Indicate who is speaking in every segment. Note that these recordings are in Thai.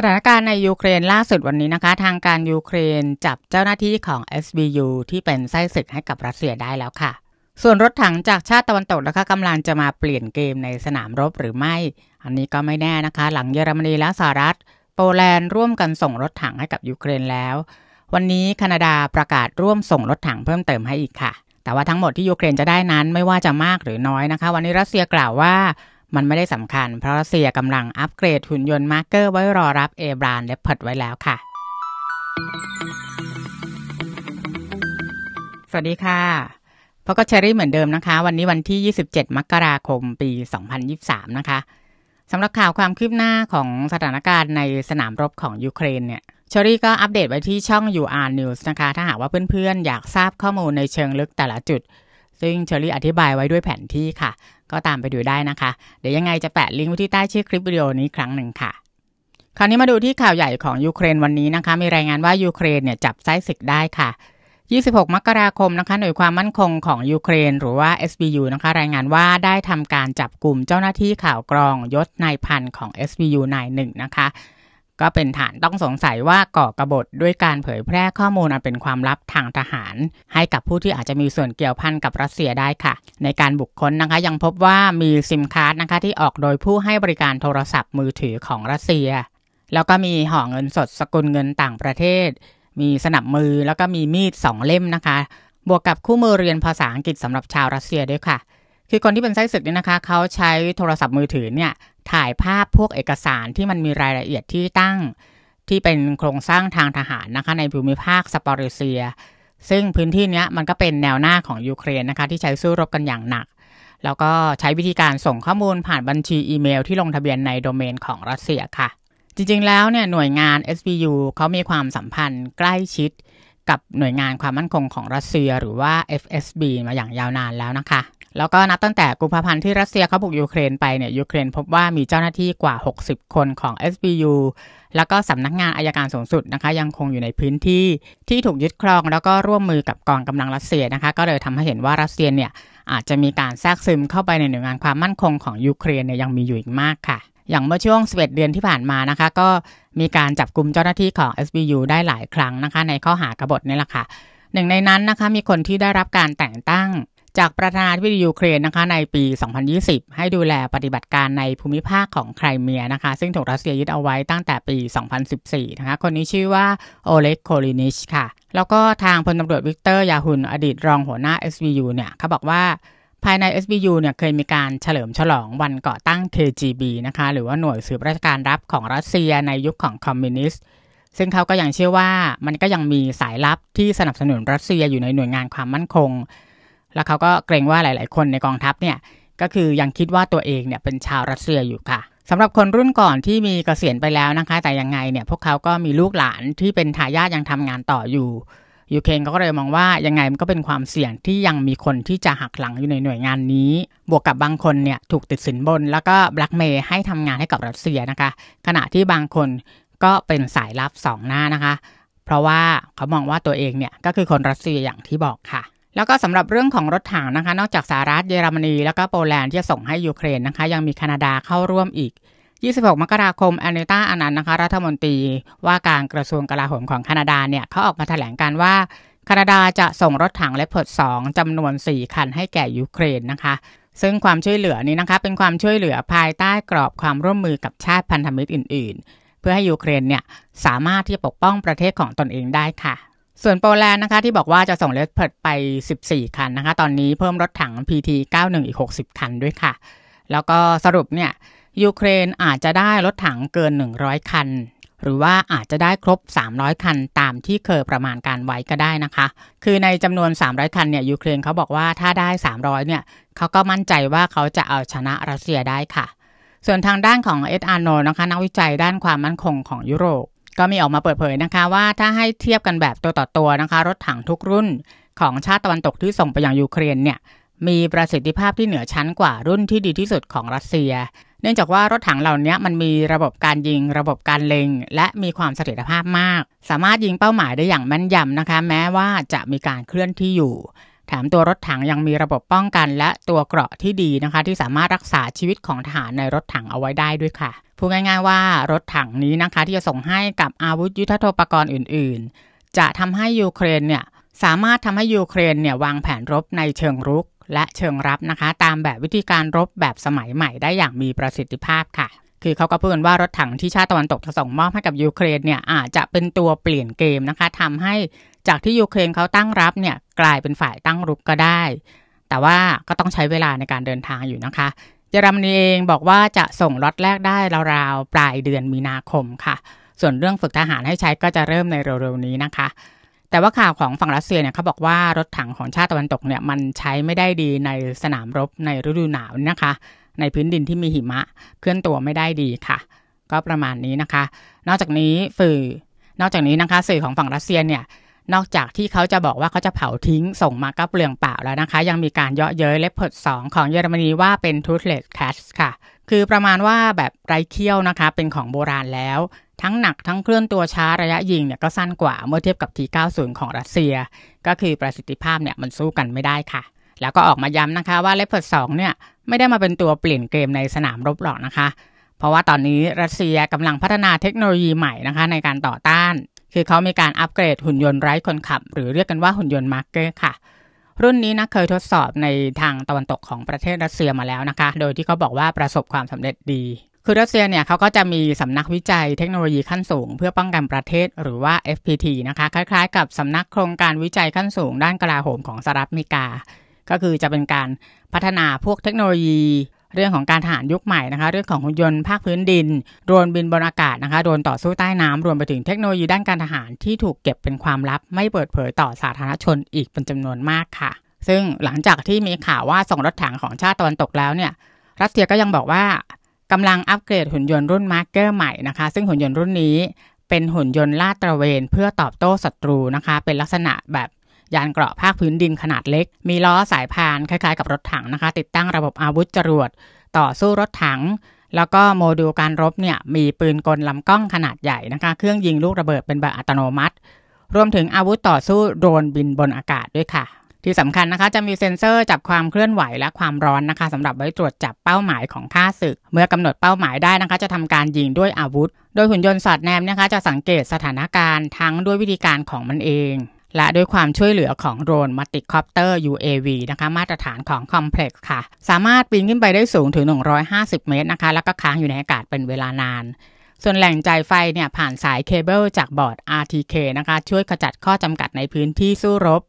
Speaker 1: สถานการณ์ในยูเครนล่าสุดวันนี้นะคะ ทางการยูเครนจับเจ้าหน้าที่ของ SBU ที่เป็นไส้ศึกให้กับรัสเซียได้แล้วค่ะ ส่วนรถถังจากชาติตะวันตกนะคะกำลังจะมาเปลี่ยนเกมในสนามรบหรือไม่ อันนี้ก็ไม่แน่นะคะ หลังเยอรมนีและสหรัฐ โปแลนด์ร่วมกันส่งรถถังให้กับยูเครนแล้ว วันนี้แคนาดาประกาศร่วมส่งรถถังเพิ่มเติมให้อีกค่ะ แต่ว่าทั้งหมดที่ยูเครนจะได้นั้นไม่ว่าจะมากหรือน้อยนะคะ วันนี้รัสเซียกล่าวว่ามันไม่ได้สำคัญเพราะรัสเซียกำลังอัปเกรดหุ่นยนต์มาร์เกอร์ไว้รอรับเอบรานและเพิดไว้แล้วค่ะ สวัสดีค่ะพบกับเชอรี่เหมือนเดิมนะคะ วันนี้วันที่ 27 มกราคมปี 2023นะคะสำหรับข่าวความคืบหน้าของสถานการณ์ในสนามรบของยูเครนเนี่ยเชอรี่ก็อัปเดตไว้ที่ช่อง UR News นะคะถ้าหากว่าเพื่อนๆ อยากทราบข้อมูลในเชิงลึกแต่ละจุดซึ่งเชอรี่อธิบายไว้ด้วยแผนที่ค่ะ ก็ตามไปดูได้นะคะ เดี๋ยวยังไงจะแปะลิงก์ไว้ที่ใต้ชื่อคลิปวิดีโอนี้ครั้งหนึ่งค่ะ คราวนี้มาดูที่ข่าวใหญ่ของยูเครนวันนี้นะคะ มีรายงานว่ายูเครนเนี่ยจับไซสิกได้ค่ะ26 มกราคมนะคะ หน่วยความมั่นคงของยูเครนหรือว่า SBU นะคะ รายงานว่าได้ทำการจับกลุ่มเจ้าหน้าที่ข่าวกรองยศนายพันของ SBU นายหนึ่งนะคะก็เป็นฐานต้องสงสัยว่าก่อกระบฏด้วยการเผยแพร่ข้อมูลอันเป็นความลับทางทหาร ให้กับผู้ที่อาจจะมีส่วนเกี่ยวพันกับรัสเซียได้ค่ะ ในการบุคคลนะคะยังพบว่ามีซิมการ์ดนะคะที่ออกโดยผู้ให้บริการโทรศัพท์มือถือของรัสเซีย แล้วก็มีห่อเงินสดสกุลเงินต่างประเทศ มีสนับมือแล้วก็มีมีดสองเล่มนะคะบวกกับคู่มือเรียนภาษาอังกฤษสำหรับชาวรัสเซียด้วยค่ะคือคนที่เป็นไส้ศึกเนี่ยนะคะ เขาใช้โทรศัพท์มือถือเนี่ยถ่ายภาพพวกเอกสารที่มันมีรายละเอียดที่ตั้ง ที่เป็นโครงสร้างทางทหารนะคะในภูมิภาคสปอริเซีย ซึ่งพื้นที่นี้มันก็เป็นแนวหน้าของยูเครนนะคะ ที่ใช้สู้รบกันอย่างหนัก แล้วก็ใช้วิธีการส่งข้อมูลผ่านบัญชีอีเมลที่ลงทะเบียนในโดเมนของรัสเซียค่ะ จริงๆแล้วเนี่ยหน่วยงาน SBU เขามีความสัมพันธ์ใกล้ชิดกับหน่วยงานความมั่นคงของรัสเซีย หรือว่า FSB มาอย่างยาวนานแล้วนะคะแล้วก็นับตั้งแต่กุมภาพันธ์ที่รัสเซียเขาบุกยูเครนไปเนี่ยยูเครนพบว่ามีเจ้าหน้าที่กว่า 60 คนของ SBU แล้วก็สำนักงานอายการสูงสุดนะคะ ยังคงอยู่ในพื้นที่ที่ถูกยึดครองแล้วก็ร่วมมือกับกองกำลังรัสเซียนะคะก็เลยทำให้เห็นว่ารัสเซียเนี่ยอาจจะมีการแทรกซึมเข้าไปในหน่วยงานความมั่นคงของยูเครนเนี่ยยังมีอยู่อีกมากค่ะ อย่างเมื่อช่วงสว1เดือนที่ผ่านมานะคะก็มีการจับกลุ่มเจ้าหน้าที่ของ SBU ได้หลายครั้งนะคะ ในข้อหากบฏนี่แหละค่ะหนึ่งในนั้นนะคะมีคนที่ได้รับการแต่งตั้งจากประธานาธิบดียูเครนนะคะในปี 2020 ให้ดูแลปฏิบัติการในภูมิภาคของไครเมียนะคะซึ่งถูกรัสเซียยึดเอาไว้ตั้งแต่ปี 2014นะคะคนนี้ชื่อว่าโอเล็ก โคลินิช ค่ะแล้วก็ทางพลตำรวจวิกเตอร์ ยาหุน อดีต รองหัวหน้า SBU เนี่ยเขาบอกว่าภายใน SBU เนี่ยเคยมีการเฉลิมฉลองวันก่อตั้ง KGB นะคะหรือว่าหน่วยสืบราชการรับของรัสเซียในยุคขของคอมมิวนิสต์ซึ่งเขาก็ยังเชื่อว่ามันก็ยังมีสายลับที่สนับสนุนรัสเซียอยู่ในหน่วยงานความมั่นคงแล้วเขาก็เกรงว่าหลาย ๆ คนในกองทัพเนี่ยก็คือยังคิดว่าตัวเองเนี่ยเป็นชาวรัสเซียอยู่ค่ะสำหรับคนรุ่นก่อนที่มีเกษียณไปแล้วนะคะแต่ยังไงเนี่ยพวกเขาก็มีลูกหลานที่เป็นทายาทยังทำงานต่ออยู่ยูเคนก็เลยมองว่ายังไงมันก็เป็นความเสี่ยงที่ยังมีคนที่จะหักหลังอยู่ในหน่วยงานนี้ บวกกับบางคนเนี่ยถูกติดสินบนแล้วก็แบล็กเมย์ให้ทำงานให้กับรัสเซียนะคะ ขณะที่บางคนก็เป็นสายลับสองหน้านะคะ เพราะว่าเขามองว่าตัวเองเนี่ยก็คือคนรัสเซียอย่างที่บอกค่ะแล้วก็สำหรับเรื่องของรถถังนะคะ นอกจากสหรัฐเยอรมนี แล้วก็โปแลนด์ที่จะส่งให้ยูเครนนะคะ ยังมีแคนาดาเข้าร่วมอีก 26มกราคมแอนเนต้าอนันต์นะคะ รัฐมนตรีว่าการกระทรวงกลาโหมของแคนาดาเนี่ยเขาออกมาแถลงการว่าแคนาดาจะส่งรถถังและพดสองจำนวน 4 คันให้แก่ยูเครนนะคะ ซึ่งความช่วยเหลือนี้นะคะเป็นความช่วยเหลือภายใต้กรอบความร่วมมือกับชาติพันธมิตรอื่นๆ เพื่อให้ยูเครนเนี่ยสามารถที่จะปกป้องประเทศของตนเองได้ค่ะส่วนโปรแลนด์นะคะที่บอกว่าจะส่งเลสเพิร์ดไป 14 คันนะคะตอนนี้เพิ่มรถถัง PT91 อีก 60 คันด้วยค่ะ แล้วก็สรุปเนี่ยยูเครนอาจจะได้รถถังเกิน 100 คัน หรือว่าอาจจะได้ครบ 300 คันตามที่เคยประมาณการไว้ก็ได้นะคะ คือในจำนวน 300 คันเนี่ยยูเครนเขาบอกว่าถ้าได้ 300 เนี่ยเขาก็มั่นใจว่าเขาจะเอาชนะรัสเซียได้ค่ะ ส่วนทางด้านของเอ็ดอาร์โนนะคะนักวิจัยด้านความมั่นคงของยุโรปก็มีออกมาเปิดเผยนะคะว่าถ้าให้เทียบกันแบบตัวต่อตัวนะคะ รถถังทุกรุ่นของชาติตะวันตกที่ส่งไปยังยูเครนเนี่ย มีประสิทธิภาพที่เหนือชั้นกว่ารุ่นที่ดีที่สุดของรัสเซีย เนื่องจากว่ารถถังเหล่านี้มันมีระบบการยิงระบบการเล็ง และมีความเสถียรภาพมาก สามารถยิงเป้าหมายได้อย่างแม่นยำนะคะ แม้ว่าจะมีการเคลื่อนที่อยู่ถามตัวรถถังยังมีระบบป้องกันและตัวเกราะที่ดีนะคะ ที่สามารถรักษาชีวิตของทหารในรถถังเอาไว้ได้ด้วยค่ะ พูดง่ายๆว่ารถถังนี้นะคะที่จะส่งให้กับอาวุธยุทโธปกรณ์อื่น ๆ จะทำให้ยูเครนเนี่ยสามารถทำให้ยูเครนเนี่ยวางแผนรบในเชิงรุกและเชิงรับนะคะ ตามแบบวิธีการรบแบบสมัยใหม่ได้อย่างมีประสิทธิภาพค่ะ คือเขาก็พูดว่ารถถังที่ชาติตะวันตกส่งมอบให้กับยูเครนเนี่ยอาจจะเป็นตัวเปลี่ยนเกมนะคะทำให้จากที่ยูเครนเขาตั้งรับเนี่ยกลายเป็นฝ่ายตั้งรุกก็ได้ แต่ว่าก็ต้องใช้เวลาในการเดินทางอยู่นะคะ เยอรมนีเองบอกว่าจะส่งล็อตแรกได้ราวๆปลายเดือนมีนาคมค่ะ ส่วนเรื่องฝึกทหารให้ใช้ก็จะเริ่มในเร็วๆนี้นะคะ แต่ว่าข่าวของฝั่งรัสเซียเนี่ยเขาบอกว่ารถถังของชาติตะวันตกเนี่ยมันใช้ไม่ได้ดีในสนามรบในฤดูหนาวนะคะ ในพื้นดินที่มีหิมะ เคลื่อนตัวไม่ได้ดีค่ะ ก็ประมาณนี้นะคะ นอกจากนี้ฝื่อนอกจากนี้นะคะสื่อของฝั่งรัสเซียเนี่ยนอกจากที่เขาจะบอกว่าเขาจะเผาทิ้งส่งมาก็เปลืองเปล่าแล้วนะคะ ยังมีการเยาะเย้ยเล็บผด2ของเยอรมนีว่าเป็น toothless cats ค่ะ คือประมาณว่าแบบไรเคี้ยวนะคะเป็นของโบราณแล้ว ทั้งหนักทั้งเคลื่อนตัวช้าระยะยิงเนี่ยก็สั้นกว่าเมื่อเทียบกับ T90 ของรัสเซีย ก็คือประสิทธิภาพเนี่ยมันสู้กันไม่ได้ค่ะแล้วก็ออกมาย้ำนะคะว่าเลปเปิร์ดเนี่ยไม่ได้มาเป็นตัวเปลี่ยนเกมในสนามรบหรอกนะคะ เพราะว่าตอนนี้รัสเซียกำลังพัฒนาเทคโนโลยีใหม่นะคะ ในการต่อต้านคือเขามีการอัปเกรดหุ่นยนต์ไร้คนขับ หรือเรียกกันว่าหุ่นยนต์มาร์เกอร์ค่ะรุ่นนี้นะเคยทดสอบในทางตะวันตกของประเทศรัสเซียมาแล้วนะคะโดยที่เขาบอกว่าประสบความสำเร็จดี คือรัสเซียเนี่ยเขาก็จะมีสำนักวิจัยเทคโนโลยีขั้นสูง เพื่อป้องกันประเทศหรือว่า FPT นะคะคล้ายๆกับสำนักโครงการวิจัยขั้นสูง ด้านกลาโหมของสหรัฐอเมริกา ก็คือจะเป็นการพัฒนาพวกเทคโนโลยีเรื่องของการทหารยุคใหม่นะคะ เรื่องของหุ่นยนต์ภาคพื้นดิน โดรนบินบนอากาศนะคะโดรนต่อสู้ใต้น้ำรวมไปถึงเทคโนโลยีด้านการทหารที่ถูกเก็บเป็นความลับไม่เปิดเผยต่อสาธารณชนอีกเป็นจำนวนมากค่ะ ซึ่งหลังจากที่มีข่าวว่าส่งรถถังของชาติตะวันตกแล้วเนี่ย รัสเซียก็ยังบอกว่ากำลังอัปเกรดหุ่นยนต์รุ่นมาร์เกอร์ใหม่นะคะซึ่งหุ่นยนต์รุ่นนี้ เป็นหุ่นยนต์ลาดตระเวนเพื่อตอบโต้ศัตรูนะคะ เป็นลักษณะแบบยานเกราะภาคพื้นดินขนาดเล็ก มีล้อสายพานคล้ายๆกับรถถังนะคะ ติดตั้งระบบอาวุธจรวด ต่อสู้รถถัง แล้วก็โมดูลการรบเนี่ยมีปืนกลลำกล้องขนาดใหญ่นะคะ เครื่องยิงลูกระเบิดเป็นแบบอัตโนมัติ รวมถึงอาวุธต่อสู้โดรนบินบนอากาศด้วยค่ะ ที่สำคัญนะคะจะมีเซ็นเซอร์จับความเคลื่อนไหว และความร้อนนะคะสำหรับไว้ตรวจจับเป้าหมายของข้าศึก เมื่อกำหนดเป้าหมายได้นะคะจะทำการยิงด้วยอาวุธ โดยหุ่นยนต์สอดแนมนะคะจะสังเกตสถานการณ์ทั้งด้วยวิธีการของมันเองและด้วยความช่วยเหลือของโดรนมัติคอปเตอร์ UAV นะคะมาตรฐานของคอมเพล็กซ์ค่ะสามารถปีนขึ้นไปได้สูงถึง150 เมตรนะคะ แล้วก็ค้างอยู่ในอากาศเป็นเวลานาน ส่วนแหล่งจ่ายไฟเนี่ยผ่านสายเคเบิลจากบอร์ด RTK นะคะช่วยขจัดข้อจำกัดในพื้นที่สู้รบ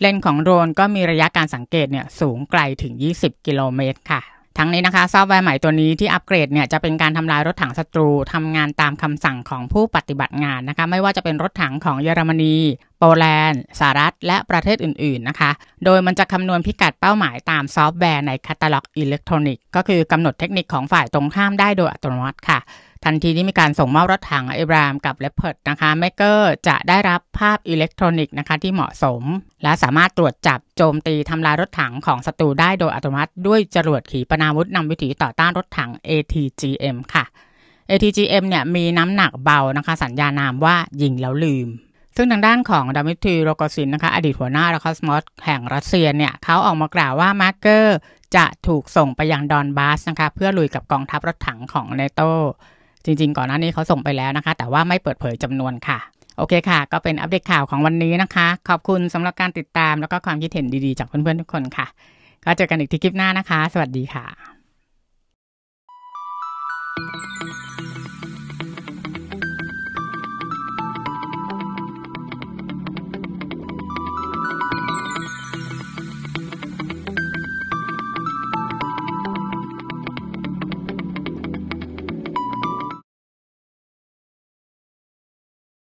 Speaker 1: เลนของโดรนก็มีระยะการสังเกตเนี่ยสูงไกลถึง 20 กิโลเมตรค่ะทั้งนี้นะคะซอฟต์แวร์ใหม่ตัวนี้ที่อัปเกรดเนี่ยจะเป็นการทำลายรถถังศัตรู ทำงานตามคำสั่งของผู้ปฏิบัติงานนะคะ ไม่ว่าจะเป็นรถถังของเยอรมนี โปแลนด์สหรัฐ และประเทศอื่นๆนะคะ โดยมันจะคำนวณพิกัดเป้าหมายตามซอฟต์แวร์ในคัตตาล็อกอิเล็กทรอนิกส์ก็คือกำหนดเทคนิคของฝ่ายตรงข้ามได้โดยอัตโนมัติค่ะทันทีที่มีการส่งมอบรถถังเอบรามกับเลปเปิร์ดนะคะแมกเกอร์จะได้รับภาพอิเล็กทรอนิกส์นะคะที่เหมาะสม และสามารถตรวจจับโจมตีทำลายรถถังของศัตรูได้โดยอัตโนมัติ ด้วยจรวดขีปนาวุธนำวิถีต่อต้านรถถัง ATGM ค่ะ ATGM เนี่ยมีน้ำหนักเบานะคะ สัญญานามว่ายิงแล้วลืม ซึ่งทางด้านของดามิทรีโรกสินนะคะอดีตหัวหน้าราคสมอสแห่งรัสเซียเนี่ยเขาออกมากล่าวว่ามาร์เกอร์จะถูกส่งไปยังดอนบาสนะคะเพื่อลุยกับกองทัพรถถังของเนโตจริงๆ ก่อนหน้านี้เขาส่งไปแล้วนะคะ แต่ว่าไม่เปิดเผยจำนวนค่ะ โอเคค่ะ ก็เป็นอัปเดตข่าวของวันนี้นะคะ ขอบคุณสำหรับการติดตามแล้วก็ความคิดเห็นดีๆจากเพื่อน ๆ ทุกคนค่ะ ก็เจอกันอีกที่คลิปหน้านะคะ สวัสดีค่ะ